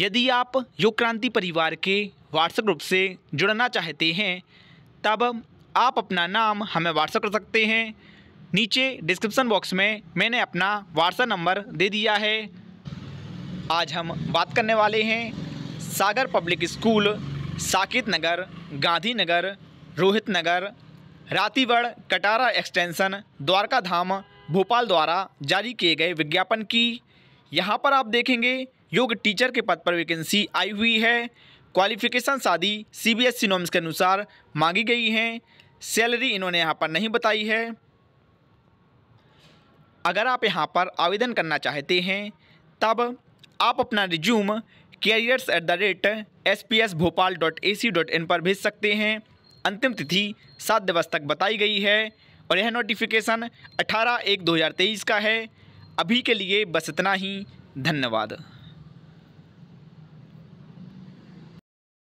यदि आप योग क्रांति परिवार के व्हाट्सएप ग्रुप से जुड़ना चाहते हैं तब आप अपना नाम हमें व्हाट्सएप कर सकते हैं नीचे डिस्क्रिप्शन बॉक्स में मैंने अपना व्हाट्सएप नंबर दे दिया है आज हम बात करने वाले हैं Sagar public school Saket Nagar Gandhinagar Rohit Nagar Rativad Katara extension Dwarka Dham Bhopal द्वारा जारी किए गए विज्ञापन की यहाँ पर आप देखेंगे योग टीचर के पद पर वैकेंसी आई हुई है क्वालिफिकेशन शादी सी बी एस नॉर्म्स के अनुसार मांगी गई हैं सैलरी इन्होंने यहाँ पर नहीं बताई है अगर आप यहाँ पर आवेदन करना चाहते हैं तब आप अपना resume careers at the rate S P S Bhopal dot A C dot in पर भेज सकते हैं अंतिम तिथि सात दिवस तक बताई गई है और यह नोटिफिकेशन अठारह एक दो हज़ार तेईस का है अभी के लिए बस इतना ही धन्यवाद